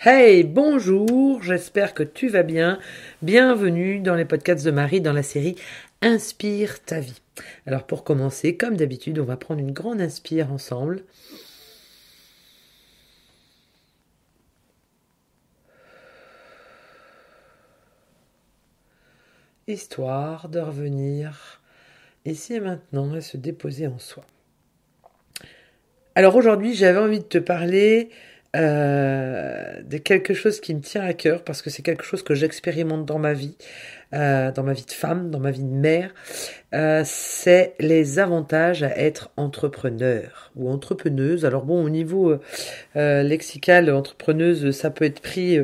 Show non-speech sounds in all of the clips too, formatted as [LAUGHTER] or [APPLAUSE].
Hey, bonjour, j'espère que tu vas bien. Bienvenue dans les podcasts de Marie dans la série Inspire ta vie. Alors pour commencer, comme d'habitude, on va prendre une grande inspire ensemble. Histoire de revenir ici et maintenant à se déposer en soi. Alors aujourd'hui, j'avais envie de te parler euh, de quelque chose qui me tient à cœur parce que c'est quelque chose que j'expérimente dans ma vie, euh, dans ma vie de femme, dans ma vie de mère, euh, c'est les avantages à être entrepreneur ou entrepreneuse. Alors bon, au niveau lexical, entrepreneuse, ça peut être pris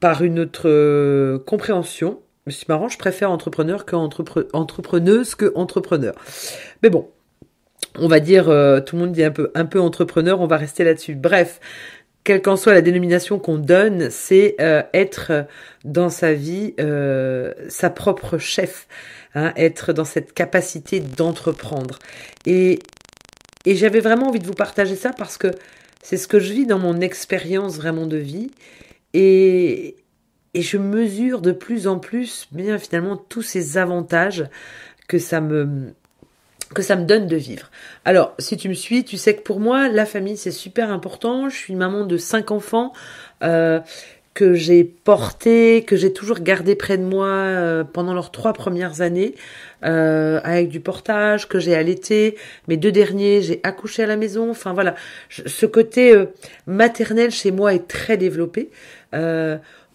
par une autre compréhension. c'est marrant, je préfère entrepreneur que entrepreneuse que entrepreneur. Mais bon, on va dire, euh, tout le monde dit un peu, un peu entrepreneur, on va rester là-dessus. Bref, quelle qu'en soit la dénomination qu'on donne, c'est euh, être dans sa vie euh, sa propre chef, hein, être dans cette capacité d'entreprendre. Et, et j'avais vraiment envie de vous partager ça parce que c'est ce que je vis dans mon expérience vraiment de vie. Et, et je mesure de plus en plus bien finalement tous ces avantages que ça me que ça me donne de vivre. Alors, si tu me suis, tu sais que pour moi, la famille, c'est super important. Je suis maman de cinq enfants euh, que j'ai portés, que j'ai toujours gardés près de moi euh, pendant leurs trois premières années, euh, avec du portage, que j'ai allaité. Mes deux derniers, j'ai accouché à la maison. Enfin voilà, ce côté maternel chez moi est très développé.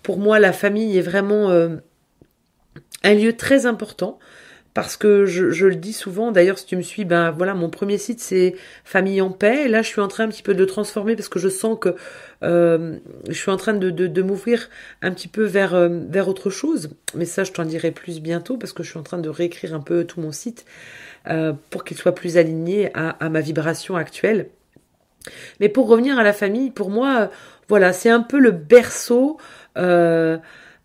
pour moi, la famille est vraiment un lieu très important parce que je, le dis souvent, d'ailleurs si tu me suis, ben voilà, mon premier site c'est Famille en paix, et là je suis en train un petit peu de transformer parce que je sens que euh, je suis en train de, m'ouvrir un petit peu vers, euh, vers autre chose, mais ça je t'en dirai plus bientôt parce que je suis en train de réécrire un peu tout mon site euh, pour qu'il soit plus aligné à, à, ma vibration actuelle. Mais pour revenir à la famille, pour moi, voilà, c'est un peu le berceau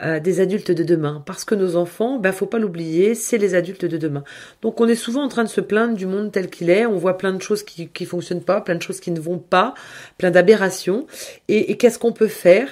euh, des adultes de demain. Parce que nos enfants, ben faut pas l'oublier, c'est les adultes de demain. Donc on est souvent en train de se plaindre du monde tel qu'il est. On voit plein de choses qui qui fonctionnent pas, plein de choses qui ne vont pas, plein d'aberrations. Et, qu'est-ce qu'on peut faire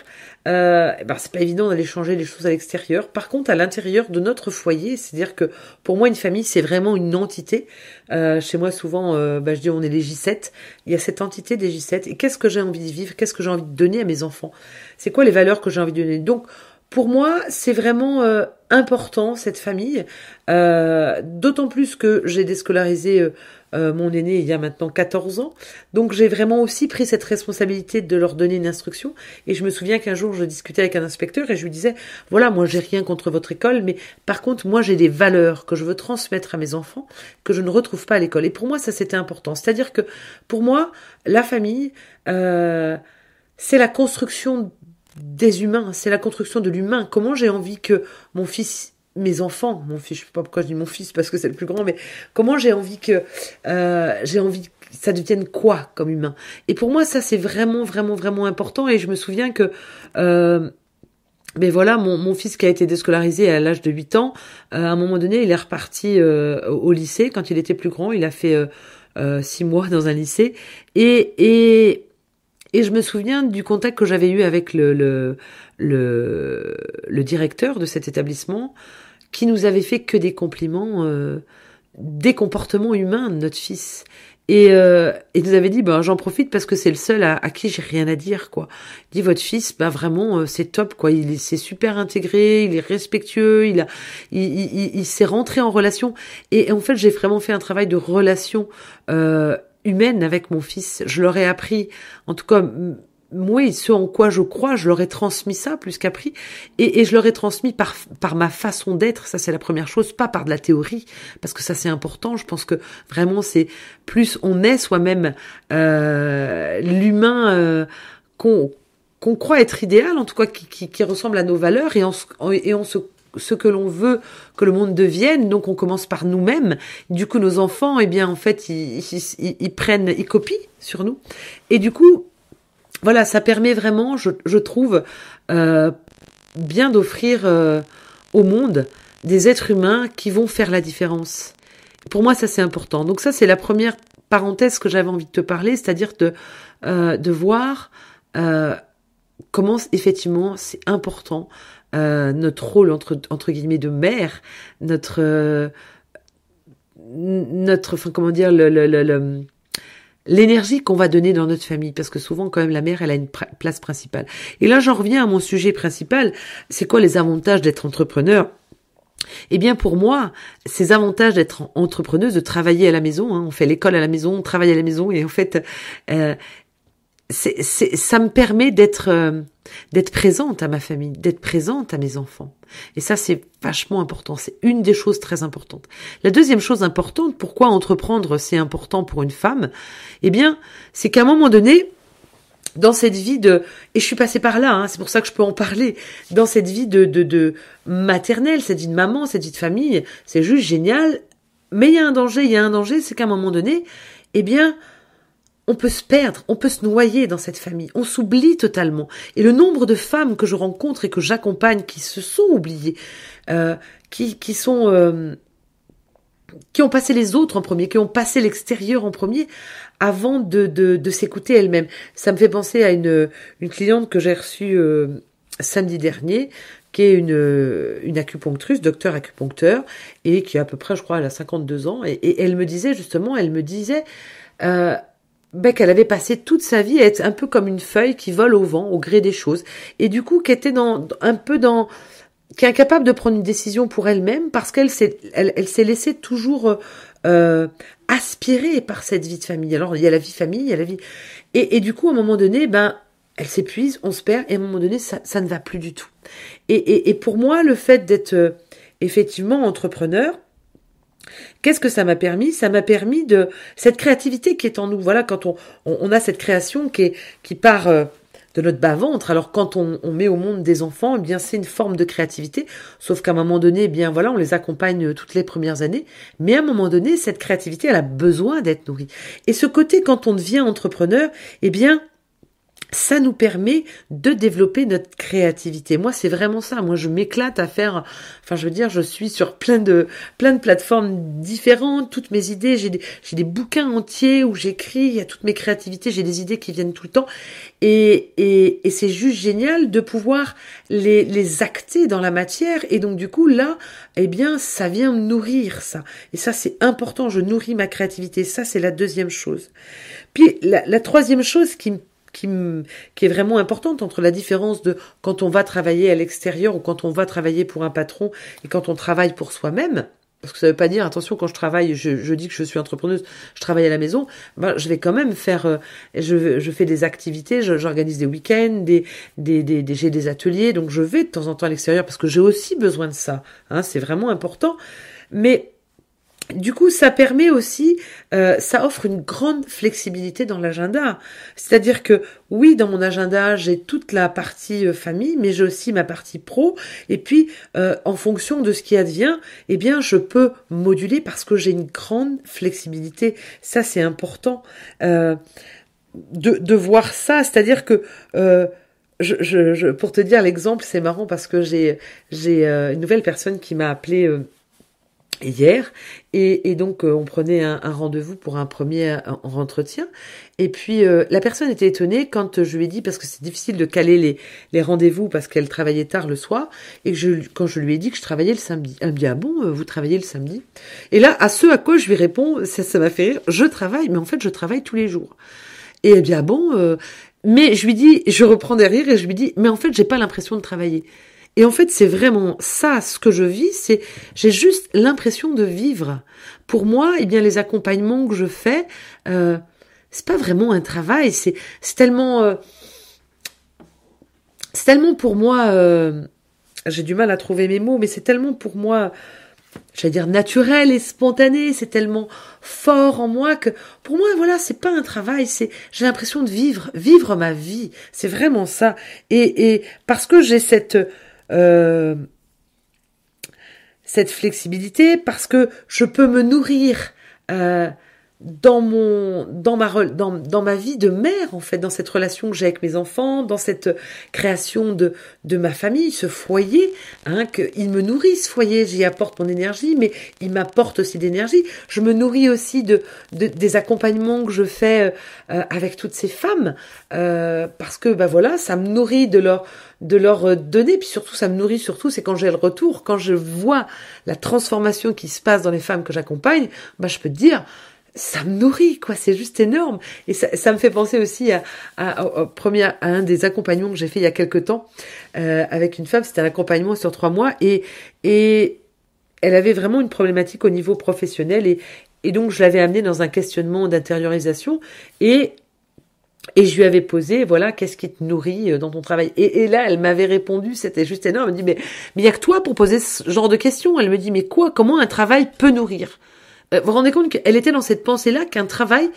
euh, eh ben c'est pas évident d'aller changer les choses à l'extérieur. Par contre, à l'intérieur de notre foyer, c'est-à-dire que pour moi, une famille, c'est vraiment une entité. Euh, chez moi, souvent, euh, bah, je dis on est les J7. Il y a cette entité des J7. Et qu'est-ce que j'ai envie de vivre Qu'est-ce que j'ai envie de donner à mes enfants C'est quoi les valeurs que j'ai envie de donner Donc, pour moi, c'est vraiment euh, important cette famille, euh, d'autant plus que j'ai déscolarisé euh, mon aîné il y a maintenant 14 ans, donc j'ai vraiment aussi pris cette responsabilité de leur donner une instruction. Et je me souviens qu'un jour, je discutais avec un inspecteur et je lui disais, voilà, moi j'ai rien contre votre école, mais par contre, moi j'ai des valeurs que je veux transmettre à mes enfants que je ne retrouve pas à l'école. Et pour moi, ça c'était important. C'est-à-dire que pour moi, la famille, c'est la construction des humains, c'est la construction de l'humain. Comment j'ai envie que mon fils, mes enfants, mon fils, je sais pas pourquoi je dis mon fils parce que c'est le plus grand, mais comment j'ai envie que euh, j'ai envie que ça devienne quoi comme humain Et pour moi, ça c'est vraiment, vraiment, vraiment important. Et je me souviens que euh, mais ben voilà, mon, mon, fils qui a été déscolarisé à l'âge de 8 ans, euh, à un moment donné, il est reparti euh, au lycée. Quand il était plus grand, il a fait euh, 6 mois dans un lycée. Et, et et je me souviens du contact que j'avais eu avec le, le, le, directeur de cet établissement qui nous avait fait que des compliments euh, des comportements humains de notre fils. Et, euh, nous avait dit, ben j'en profite parce que c'est le seul à, à qui j'ai rien à dire, quoi. Il dit votre fils, bah vraiment euh, c'est top, quoi. Il s'est super intégré, il est respectueux, il a, il, il, s'est rentré en relation. Et, et en fait, j'ai vraiment fait un travail de relation. Euh, humaine avec mon fils. Je leur ai appris, en tout cas, moi, ce en quoi je crois, je leur ai transmis ça plus qu'appris, et, je leur ai transmis par, par ma façon d'être, ça c'est la première chose, pas par de la théorie, parce que ça c'est important, je pense que vraiment c'est plus on est soi-même euh, l'humain euh, qu'on qu'on croit être idéal, en tout cas qui, qui, ressemble à nos valeurs, et et on se ce que l'on veut que le monde devienne. Donc on commence par nous-mêmes. Du coup, nos enfants, eh bien, en fait, ils, ils, prennent, ils copient sur nous. Et du coup, voilà, ça permet vraiment, je, je trouve, euh, bien d'offrir euh, au monde des êtres humains qui vont faire la différence. Pour moi, ça c'est important. Donc ça, c'est la première parenthèse que j'avais envie de te parler, c'est-à-dire de, euh, de voir euh, comment effectivement c'est important euh, notre rôle entre, entre guillemets de mère, notre euh, notre, enfin comment dire, le, l'énergie qu'on va donner dans notre famille, parce que souvent quand même la mère, elle a une place principale. Et là, j'en reviens à mon sujet principal, c'est quoi les avantages d'être entrepreneur eh bien pour moi, ces avantages d'être entrepreneuse, de travailler à la maison, hein, on fait l'école à la maison, on travaille à la maison, et en fait, euh, c'est, c'est, ça me permet d'être euh, d'être présente à ma famille, d'être présente à mes enfants. Et ça, c'est vachement important. C'est une des choses très importantes. La deuxième chose importante, pourquoi entreprendre, c'est important pour une femme Eh bien, c'est qu'à un moment donné, dans cette vie de et je suis passée par là hein, c'est pour ça que je peux en parler dans cette vie de, de, de maternelle cette vie de maman cette vie de famille c'est juste génial mais il y a un danger il y a un danger c'est qu'à un moment donné eh bien on peut se perdre, on peut se noyer dans cette famille, on s'oublie totalement. Et le nombre de femmes que je rencontre et que j'accompagne qui se sont oubliées, euh, qui, qui sont... Euh, qui ont passé les autres en premier, qui ont passé l'extérieur en premier, avant de, de, s'écouter elles-mêmes. Ça me fait penser à une, une cliente que j'ai reçue euh, samedi dernier, qui est une, une acupunctrice, docteur acupuncteur, et qui à peu près, je crois, elle a 52 ans, et, elle me disait justement, elle me disait, euh, qu'elle avait passé toute sa vie à être un peu comme une feuille qui vole au vent, au gré des choses, et du coup qui était dans, un peu dans, qui est incapable de prendre une décision pour elle-même parce qu'elle s'est, elle, s'est laissée toujours euh, aspirée par cette vie de famille. Alors il y a la vie famille, il y a la vie, et, du coup à un moment donné, ben elle s'épuise, on se perd, et à un moment donné ça, ne va plus du tout. Et, et, pour moi le fait d'être euh, effectivement entrepreneur, Qu'est-ce que ça m'a permis Ça m'a permis de cette créativité qui est en nous. Voilà, quand on, on, a cette création qui, est, qui part euh, de notre bas-ventre. Alors quand on, on, met au monde des enfants, eh bien c'est une forme de créativité. Sauf qu'à un moment donné, eh bien voilà, on les accompagne euh, toutes les premières années. Mais à un moment donné, cette créativité, elle a besoin d'être nourrie. Et ce côté, quand on devient entrepreneur, eh bien ça nous permet de développer notre créativité. Moi, c'est vraiment ça. Moi, je m'éclate à faire. Enfin, je veux dire, je suis sur plein de plein de plateformes différentes. Toutes mes idées, j'ai des, bouquins entiers où j'écris. Il y a toutes mes créativités. J'ai des idées qui viennent tout le temps. Et et, c'est juste génial de pouvoir les les acter dans la matière. Et donc du coup, là, eh bien, ça vient me nourrir ça. Et ça, c'est important. Je nourris ma créativité. Ça, c'est la deuxième chose. Puis la, la troisième chose qui me qui, qui est vraiment importante entre la différence de quand on va travailler à l'extérieur ou quand on va travailler pour un patron et quand on travaille pour soi-même. Parce que ça ne veut pas dire, attention, quand je travaille, je, je, dis que je suis entrepreneuse, je travaille à la maison, ben, je vais quand même faire, euh, je, je, fais des activités, j'organise des week-ends, des, des, des, des j'ai des ateliers, donc je vais de temps en temps à l'extérieur parce que j'ai aussi besoin de ça. Hein, c'est vraiment important. Mais du coup, ça permet aussi, euh, ça offre une grande flexibilité dans l'agenda. C'est-à-dire que oui, dans mon agenda, j'ai toute la partie euh, famille, mais j'ai aussi ma partie pro. Et puis, euh, en fonction de ce qui advient, eh bien, je peux moduler parce que j'ai une grande flexibilité. Ça, c'est important de, de, voir ça. C'est-à-dire que je, je, pour te dire l'exemple, c'est marrant parce que j'ai j'ai une nouvelle personne qui m'a appelé hier. Et, donc, euh, on prenait un, rendez-vous pour un premier euh, entretien. Et puis, euh, la personne était étonnée quand je lui ai dit, parce que c'est difficile de caler les, les rendez-vous parce qu'elle travaillait tard le soir, et je, quand je lui ai dit que je travaillais le samedi. Elle me dit, ah bon, vous travaillez le samedi Et là, à ce à quoi je lui réponds, ça, ça m'a fait rire, je travaille, mais en fait, je travaille tous les jours. Et elle me dit, ah bon Mais je lui dis, je reprends des rires et je lui dis, mais en fait, j'ai pas l'impression de travailler. Et en fait, c'est vraiment ça ce que je vis, c'est j'ai juste l'impression de vivre. Pour moi, eh bien les accompagnements que je fais, euh, c'est pas vraiment un travail, c'est tellement euh, c'est tellement pour moi euh, j'ai du mal à trouver mes mots, mais c'est tellement pour moi j'allais dire naturel et spontané, c'est tellement fort en moi que pour moi voilà, c'est pas un travail, c'est j'ai l'impression de vivre, vivre ma vie, c'est vraiment ça. Et, et parce que j'ai cette euh, cette flexibilité parce que je peux me nourrir euh, dans mon dans ma dans, dans ma vie de mère en fait dans cette relation que j'ai avec mes enfants dans cette création de de ma famille ce foyer hein qu'ils me ce foyer j'y apporte mon énergie mais il m'apporte aussi d'énergie je me nourris aussi de, des accompagnements que je fais euh, euh, avec toutes ces femmes euh, parce que bah voilà ça me nourrit de leur de leur donner puis surtout ça me nourrit surtout c'est quand j'ai le retour quand je vois la transformation qui se passe dans les femmes que j'accompagne bah je peux te dire ça me nourrit, quoi. C'est juste énorme. Et ça, me fait penser aussi à, à, à un des accompagnements que j'ai fait il y a quelques temps euh, avec une femme. C'était un accompagnement sur trois mois et, et elle avait vraiment une problématique au niveau professionnel et, et donc je l'avais amenée dans un questionnement d'intériorisation et et je lui avais posé, voilà, qu'est-ce qui te nourrit euh, dans ton travail et, et là, elle m'avait répondu, c'était juste énorme. Elle me dit, mais, mais il n'y a que toi pour poser ce genre de questions. Elle me dit, mais quoi Comment un travail peut nourrir euh, vous vous rendez compte qu'elle était dans cette pensée-là qu'un travail,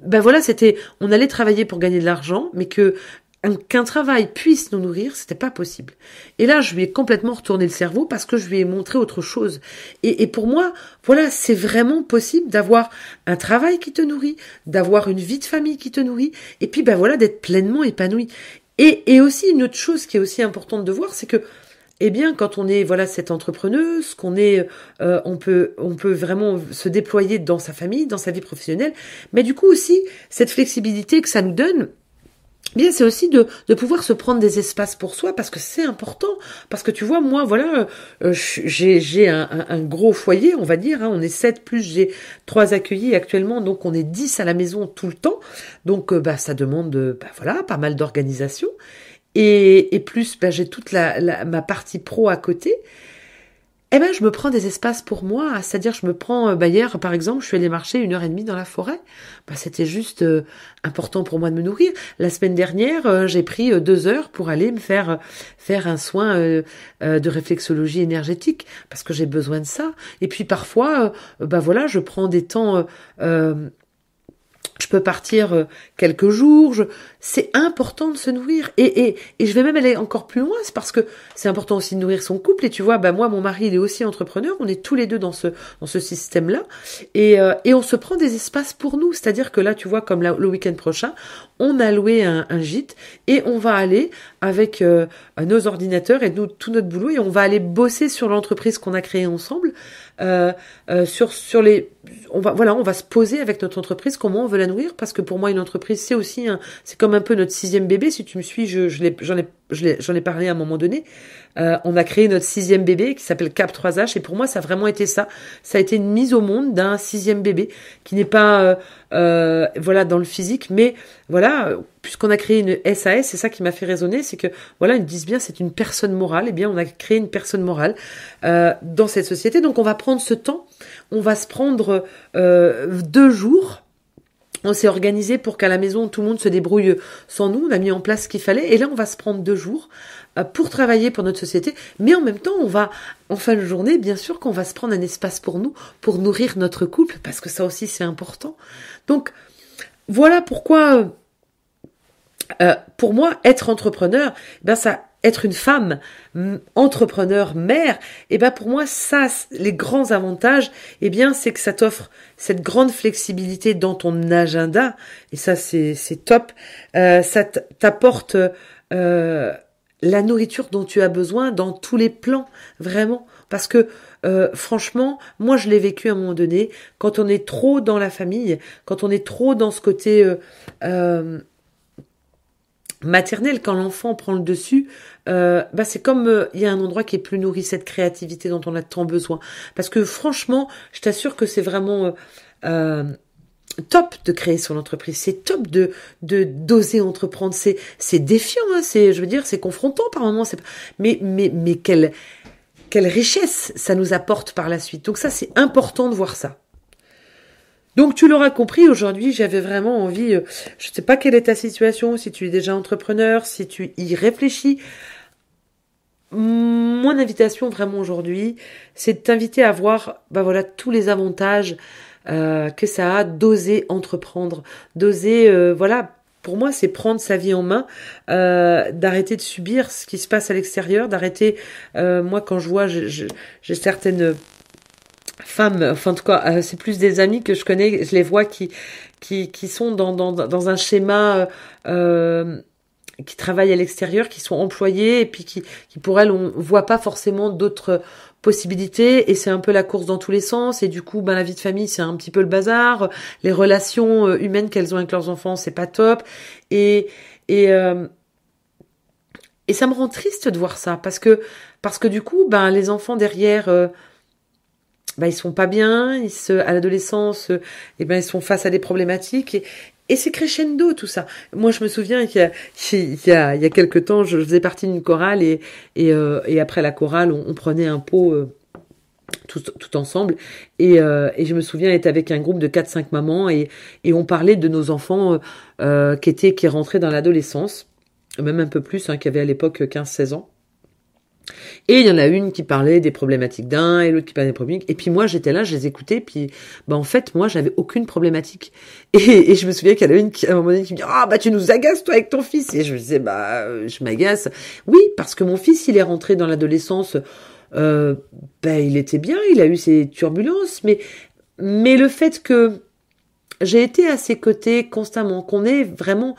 ben voilà, c'était, on allait travailler pour gagner de l'argent, mais que qu'un travail puisse nous nourrir, c'était pas possible. Et là, je lui ai complètement retourné le cerveau parce que je lui ai montré autre chose. Et, pour moi, voilà, c'est vraiment possible d'avoir un travail qui te nourrit, d'avoir une vie de famille qui te nourrit, et puis ben voilà, d'être pleinement épanoui. et aussi une autre chose qui est aussi importante de voir, c'est que eh bien, quand on est voilà cette entrepreneuse, qu'on est, euh, on peut, on peut vraiment se déployer dans sa famille, dans sa vie professionnelle, mais du coup aussi cette flexibilité que ça nous donne, eh bien c'est aussi de, pouvoir se prendre des espaces pour soi parce que c'est important parce que tu vois moi voilà euh, j'ai un, gros foyer on va dire hein. on est sept plus j'ai trois accueillis actuellement donc on est dix à la maison tout le temps donc euh, bah ça demande bah, voilà pas mal d'organisation et, plus ben, j'ai toute la, ma partie pro à côté, eh ben je me prends des espaces pour moi, c'est-à-dire je me prends euh, ben, hier par exemple, je suis allée marcher une heure et demie dans la forêt, ben, c'était juste euh, important pour moi de me nourrir. La semaine dernière, euh, j'ai pris deux heures pour aller me faire faire un soin de réflexologie énergétique parce que j'ai besoin de ça. Et puis parfois, bah voilà, je prends des temps je peux partir euh, quelques jours. C'est important de se nourrir. Et, et, et, je vais même aller encore plus loin. C'est parce que c'est important aussi de nourrir son couple. Et tu vois, bah moi, mon mari, il est aussi entrepreneur. On est tous les deux dans ce, dans ce système-là. Et, euh, et on se prend des espaces pour nous. C'est-à-dire que là, tu vois, comme le week-end prochain, on a loué un, gîte et on va aller avec euh, nos ordinateurs et nous, tout notre boulot. Et on va aller bosser sur l'entreprise qu'on a créée ensemble euh, euh, sur sur les on va voilà on va se poser avec notre entreprise comment on veut la nourrir parce que pour moi une entreprise c'est aussi c'est comme un peu notre sixième bébé si tu me suis je j'en ai j'en ai parlé à un moment donné, euh, on a créé notre sixième bébé qui s'appelle Cap 3H et pour moi ça a vraiment été ça. Ça a été une mise au monde d'un sixième bébé qui n'est pas euh, euh, voilà dans le physique, mais voilà puisqu'on a créé une SAS, c'est ça qui m'a fait raisonner, c'est que voilà ils disent bien c'est une personne morale, et eh bien on a créé une personne morale dans cette société, donc on va prendre ce temps, on va se prendre deux jours on s'est organisé pour qu'à la maison tout le monde se débrouille sans nous. On a mis en place ce qu'il fallait. Et là, on va se prendre deux jours euh, pour travailler pour notre société. Mais en même temps, on va, en fin de journée, bien sûr qu'on va se prendre un espace pour nous, pour nourrir notre couple, parce que ça aussi, c'est important. Donc, voilà pourquoi, euh, pour moi, être entrepreneur, ben ça être une femme entrepreneur, mère, et eh ben pour moi ça les grands avantages, eh bien c'est que ça t'offre cette grande flexibilité dans ton agenda et ça c'est c'est top. Euh, ça t'apporte euh, la nourriture dont tu as besoin dans tous les plans vraiment parce que euh, franchement, moi je l'ai vécu à un moment donné, quand on est trop dans la famille, quand on est trop dans ce côté maternelle, quand l'enfant prend le dessus, euh, bah c'est comme euh, il y a un endroit qui est plus nourri cette créativité dont on a tant besoin. Parce que franchement, je t'assure que c'est vraiment euh, top de créer son entreprise, c'est top de de d'oser entreprendre, c'est c'est défiant, hein. c'est je veux dire c'est confrontant par moments, mais mais mais quelle quelle richesse ça nous apporte par la suite. Donc ça c'est important de voir ça. Donc tu l'auras compris, aujourd'hui j'avais vraiment envie, euh, je ne sais pas quelle est ta situation, si tu es déjà entrepreneur, si tu y réfléchis. Mon invitation vraiment aujourd'hui, c'est de t'inviter à voir bah voilà, tous les avantages euh, que ça a d'oser entreprendre, d'oser, euh, voilà, pour moi, c'est prendre sa vie en main, d'arrêter de subir ce qui se passe à l'extérieur, d'arrêter. moi, quand je vois, j'ai certaines femmes, enfin en tout cas, euh, c'est plus des amis que je connais, je les vois qui, qui, qui sont dans, dans, dans un schéma... Euh, euh, qui travaillent à l'extérieur, qui sont employés et puis qui, qui pour elles, on voit pas forcément d'autres possibilités et c'est un peu la course dans tous les sens et du coup, ben la vie de famille c'est un petit peu le bazar, les relations humaines qu'elles ont avec leurs enfants c'est pas top et et et ça me rend triste de voir ça parce que parce que du coup, ben les enfants derrière ben, ils sont pas bien, ils se, à l'adolescence, et euh, eh ben, ils sont face à des problématiques. Et, c'est crescendo tout ça. Moi, je me souviens qu'il y a, il y quelques temps, je faisais partie d'une chorale et, et, euh, après la chorale, on, prenait un pot euh, tout, tout, ensemble. Et, et, je me souviens être avec un groupe de 4-5 mamans et, et on parlait de nos enfants qui étaient qui rentraient dans l'adolescence, même un peu plus, hein, qui avaient à l'époque 15-16 ans. Et il y en a une qui parlait des problématiques d'un et l'autre qui parlait des problématiques. Et puis moi, j'étais là, je les écoutais. Puis bah, en fait, moi, j'avais aucune problématique. [LAUGHS] Et, je me souviens qu'il y en a une qui, à un moment donné, me dit Ah, bah, tu nous agaces, toi, avec ton fils. Et je me disais Bah, euh, je m'agace. Oui, parce que mon fils, il est rentré dans l'adolescence. Euh, bah, il était bien, il a eu ses turbulences. Mais, mais le fait que j'ai été à ses côtés constamment, qu'on est vraiment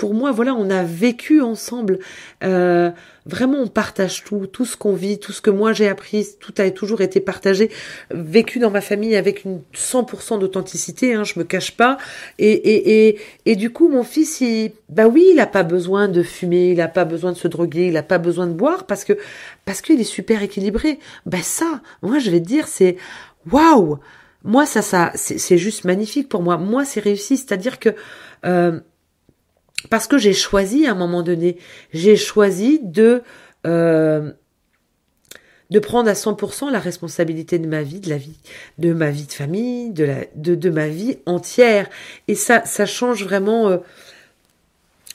pour moi, voilà, on a vécu ensemble. Euh, vraiment, on partage tout, tout ce qu'on vit, tout ce que moi j'ai appris, tout a toujours été partagé, vécu dans ma famille avec une 100% d'authenticité. Hein, je me cache pas. Et, du coup, mon fils, il, bah oui, il a pas besoin de fumer, il a pas besoin de se droguer, il a pas besoin de boire parce que parce qu'il est super équilibré. Bah ça, moi, je vais te dire, c'est waouh. Moi, ça, ça, c'est juste magnifique pour moi. Moi, c'est réussi, c'est-à-dire que euh, parce que j'ai choisi à un moment donné, j'ai choisi de euh, de prendre à 100% la responsabilité de ma vie, de la vie, de ma vie de famille, de la, de, ma vie entière. Et ça, ça change vraiment, euh,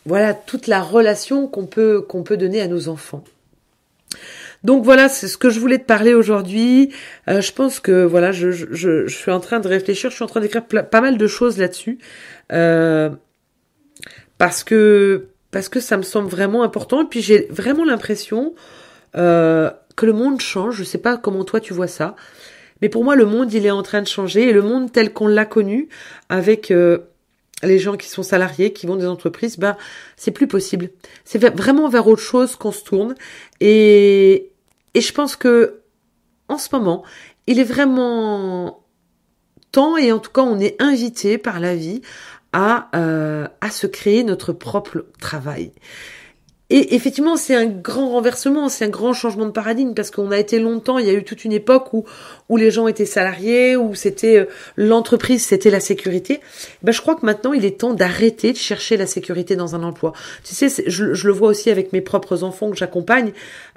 voilà, toute la relation qu'on peut, qu'on peut donner à nos enfants. Donc voilà, c'est ce que je voulais te parler aujourd'hui. Euh, je pense que voilà, je, je, je, suis en train de réfléchir, je suis en train d'écrire pas mal de choses là-dessus parce que parce que ça me semble vraiment important et puis j'ai vraiment l'impression euh, que le monde change. Je sais pas comment toi tu vois ça, mais pour moi le monde il est en train de changer et le monde tel qu'on l'a connu avec euh, les gens qui sont salariés, qui vont des entreprises, ben c'est plus possible. C'est vraiment vers autre chose qu'on se tourne et et je pense que en ce moment il est vraiment temps et en tout cas on est invité par la vie euh, à, se créer notre propre travail. Et effectivement, c'est un grand renversement, c'est un grand changement de paradigme parce qu'on a été longtemps, il y a eu toute une époque où où les gens étaient salariés, où c'était euh, l'entreprise, c'était la sécurité. Ben, je crois que maintenant, il est temps d'arrêter de chercher la sécurité dans un emploi. Tu sais, je, je, le vois aussi avec mes propres enfants que j'accompagne,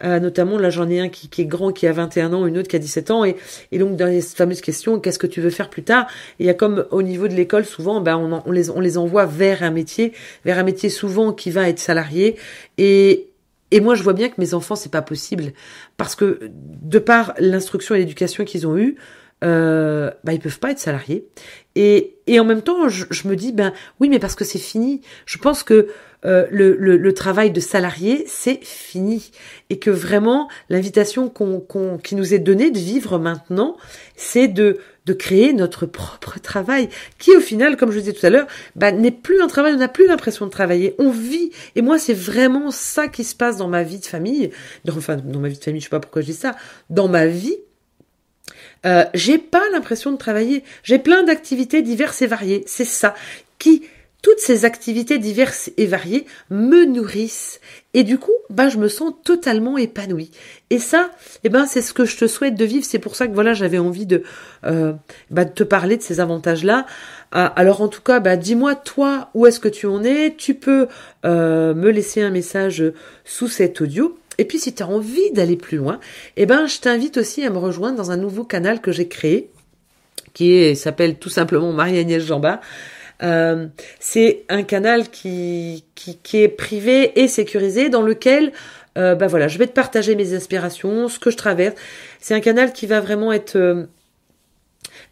euh, notamment là, j'en ai un qui, qui, est grand, qui a 21 ans, une autre qui a 17 ans, et, et donc dans cette fameuse question, qu'est-ce que tu veux faire plus tard Il y a comme au niveau de l'école, souvent, ben on, on les on les envoie vers un métier, vers un métier souvent qui va être salarié et, et moi, je vois bien que mes enfants, c'est pas possible. Parce que, de par l'instruction et l'éducation qu'ils ont eu euh, bah, ils peuvent pas être salariés. Et, et en même temps, je, je me dis, ben oui, mais parce que c'est fini. Je pense que euh, le, le, le, travail de salarié, c'est fini. Et que vraiment, l'invitation qu'on, qu'on, qui nous est donnée de vivre maintenant, c'est de, de créer notre propre travail, qui au final, comme je vous disais tout à l'heure, bah, n'est plus un travail, on n'a plus l'impression de travailler, on vit. Et moi, c'est vraiment ça qui se passe dans ma vie de famille, enfin dans ma vie de famille, je sais pas pourquoi je dis ça, dans ma vie. Euh, j'ai pas l'impression de travailler. J'ai plein d'activités diverses et variées. C'est ça qui toutes ces activités diverses et variées me nourrissent et du coup ben je me sens totalement épanouie et ça eh ben c'est ce que je te souhaite de vivre c'est pour ça que voilà j'avais envie de, euh, bah, te parler de ces avantages là ah, alors en tout cas bah, dis-moi toi où est-ce que tu en es tu peux euh, me laisser un message sous cet audio et puis si tu as envie d'aller plus loin eh ben je t'invite aussi à me rejoindre dans un nouveau canal que j'ai créé qui s'appelle tout simplement Marie-Agnès Jambard euh, c'est un canal qui, qui, qui, est privé et sécurisé dans lequel euh, bah voilà, je vais te partager mes aspirations, ce que je traverse. C'est un canal qui va vraiment être euh,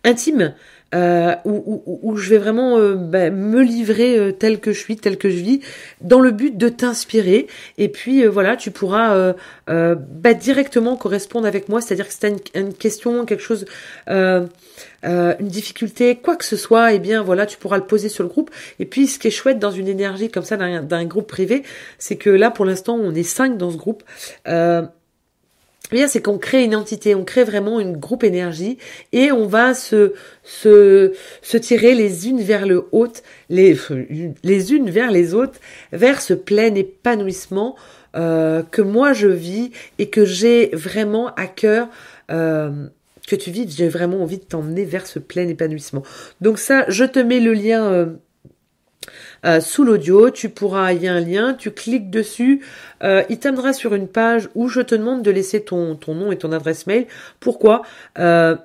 intime. Euh, où, je vais vraiment euh, bah, me livrer euh, tel que je suis, tel que je vis, dans le but de t'inspirer. Et puis voilà, tu pourras bah, directement correspondre avec moi, c'est-à-dire que si tu as une, question, quelque chose, une difficulté, quoi que ce soit, et eh bien voilà, tu pourras le poser sur le groupe. Et puis ce qui est chouette dans une énergie comme ça d'un groupe privé, c'est que là pour l'instant on est cinq dans ce groupe bien, c'est qu'on crée une entité, on crée vraiment une groupe énergie et on va se, se, se tirer les unes vers le haut, les, [LAUGHS] les unes vers les autres, vers ce plein épanouissement euh, que moi je vis et que j'ai vraiment à cœur. Euh, que tu vis, j'ai vraiment envie de t'emmener vers ce plein épanouissement. Donc ça, je te mets le lien euh, euh, sous l'audio. Tu pourras, y a un lien, tu cliques dessus, euh, il t'amènera sur une page où je te demande de laisser ton, nom et ton adresse mail. Pourquoi euh,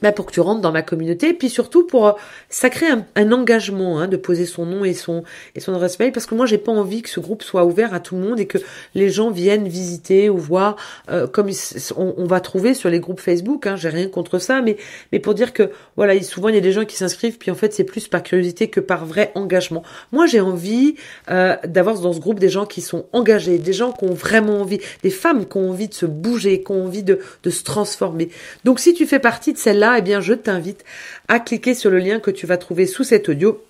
bah pour que tu rentres dans ma communauté puis surtout pour euh, ça crée un, engagement hein, de poser son nom et son et son respect parce que moi j'ai pas envie que ce groupe soit ouvert à tout le monde et que les gens viennent visiter ou voir euh, comme on, va trouver sur les groupes Facebook hein, j'ai rien contre ça mais mais pour dire que voilà souvent il y a des gens qui s'inscrivent puis en fait c'est plus par curiosité que par vrai engagement moi j'ai envie euh, d'avoir dans ce groupe des gens qui sont engagés des gens qui ont vraiment envie des femmes qui ont envie de se bouger qui ont envie de de se transformer donc si tu fais partie de celle là, eh bien, je t'invite à cliquer sur le lien que tu vas trouver sous cet audio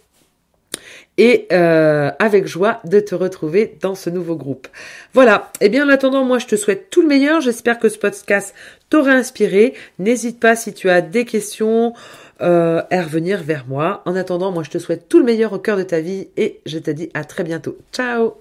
et euh, avec joie de te retrouver dans ce nouveau groupe. Voilà, et eh bien en attendant, moi je te souhaite tout le meilleur, j'espère que ce podcast t'aura inspiré. N'hésite pas si tu as des questions euh, à revenir vers moi. En attendant, moi je te souhaite tout le meilleur au cœur de ta vie et je te dis à très bientôt. Ciao